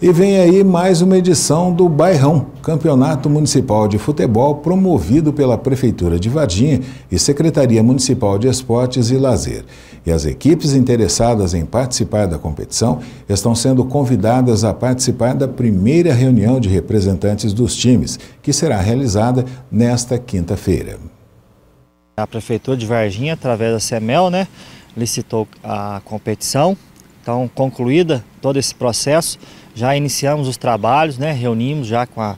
E vem aí mais uma edição do Bairrão, campeonato municipal de futebol promovido pela Prefeitura de Varginha e Secretaria Municipal de Esportes e Lazer. E as equipes interessadas em participar da competição estão sendo convidadas a participar da primeira reunião de representantes dos times, que será realizada nesta quinta-feira. A Prefeitura de Varginha, através da CEMEL, né, licitou a competição então, concluída todo esse processo, já iniciamos os trabalhos, né? reunimos já com a,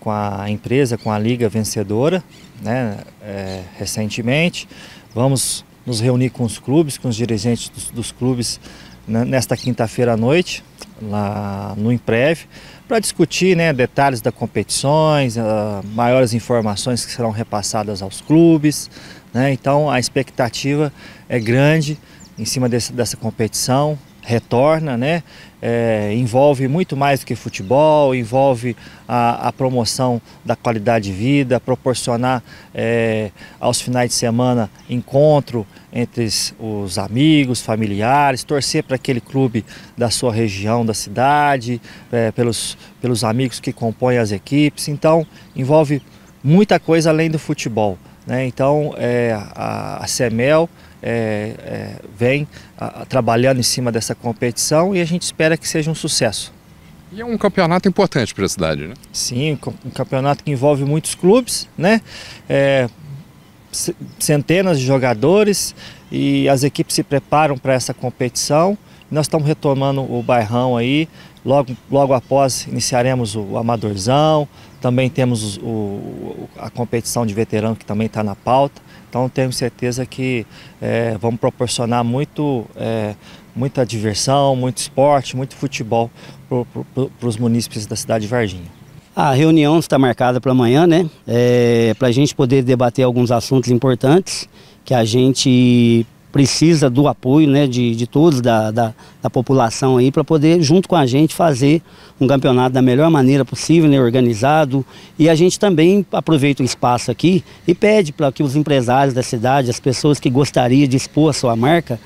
com a empresa, com a Liga Vencedora, né? É, recentemente. Vamos nos reunir com os clubes, com os dirigentes dos, dos clubes nesta quinta-feira à noite, lá no Imprev, para discutir né, detalhes das competições, uh, maiores informações que serão repassadas aos clubes. Né? Então a expectativa é grande em cima desse, dessa competição, retorna, né? É, envolve muito mais do que futebol, envolve a, a promoção da qualidade de vida, proporcionar é, aos finais de semana encontro entre os amigos, familiares, torcer para aquele clube da sua região, da cidade, é, pelos, pelos amigos que compõem as equipes. Então, envolve muita coisa além do futebol. Né? Então, é, a, a CEMEL é, é, vem a, trabalhando em cima dessa competição e a gente espera que seja um sucesso. E é um campeonato importante para a cidade, né? Sim, um campeonato que envolve muitos clubes, né? É, centenas de jogadores e as equipes se preparam para essa competição nós estamos retomando o bairrão aí, logo, logo após iniciaremos o, Amadorzão, também temos o, o, a competição de veterano que também está na pauta. Então tenho certeza que é, vamos proporcionar muito, é, muita diversão, muito esporte, muito futebol para pro, os munícipes da cidade de Varginha. A reunião está marcada para amanhã, né? É, para a gente poder debater alguns assuntos importantes que a gente precisa do apoio né, de, de todos, da, da, da população aí, para poder, junto com a gente, fazer um campeonato da melhor maneira possível, né, organizado. E a gente também aproveita o espaço aqui e pede para que os empresários da cidade, as pessoas que gostariam de expor a sua marca,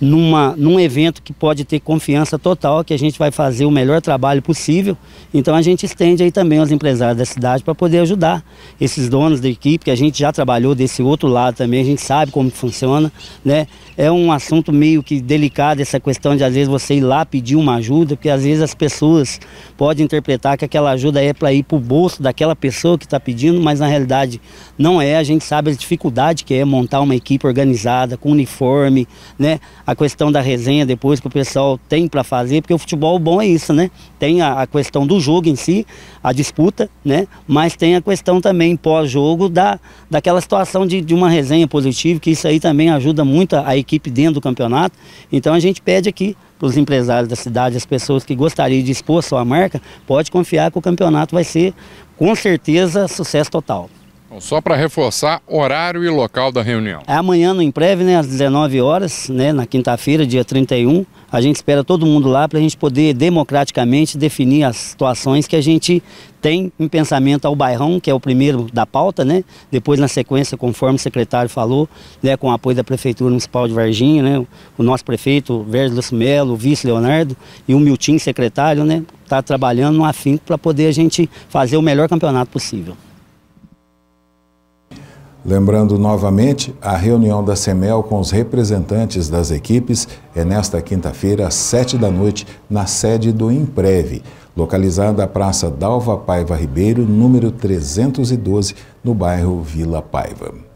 numa, num evento que pode ter confiança total que a gente vai fazer o melhor trabalho possível. Então a gente estende aí também aos empresários da cidade para poder ajudar esses donos da equipe, que a gente já trabalhou desse outro lado também, a gente sabe como funciona. Né? É um assunto meio que delicado essa questão de às vezes você ir lá pedir uma ajuda, porque às vezes as pessoas podem interpretar que aquela ajuda é para ir para o bolso daquela pessoa que está pedindo, mas na realidade não é. A gente sabe a dificuldade que é montar uma equipe organizada, com uniforme, né? a questão da resenha depois que o pessoal tem para fazer, porque o futebol bom é isso, né? Tem a, a, questão do jogo em si, a disputa, né? Mas tem a questão também pós-jogo da, daquela situação de, de uma resenha positiva, que isso aí também ajuda muito a, a equipe dentro do campeonato. Então a gente pede aqui para os empresários da cidade, as pessoas que gostariam de expor sua marca, pode confiar que o campeonato vai ser, com certeza, sucesso total. Bom, então, só para reforçar, horário e local da reunião. É amanhã no Imprev, né, às 19 horas, né, na quinta-feira, dia 31. A gente espera todo mundo lá para a gente poder democraticamente definir as situações que a gente tem em pensamento ao bairrão, que é o primeiro da pauta, né? Depois, na sequência, conforme o secretário falou, né, com o apoio da Prefeitura Municipal de Varginha, né, o nosso prefeito, Verdes Melo, o vice Leonardo e o Miltim, secretário, né, está trabalhando no afinco para poder a gente fazer o melhor campeonato possível. Lembrando novamente, a reunião da CEMEL com os representantes das equipes é nesta quinta-feira, às sete da noite, na sede do Impreve, localizada à Praça Dalva Paiva Ribeiro, número 312, no bairro Vila Paiva.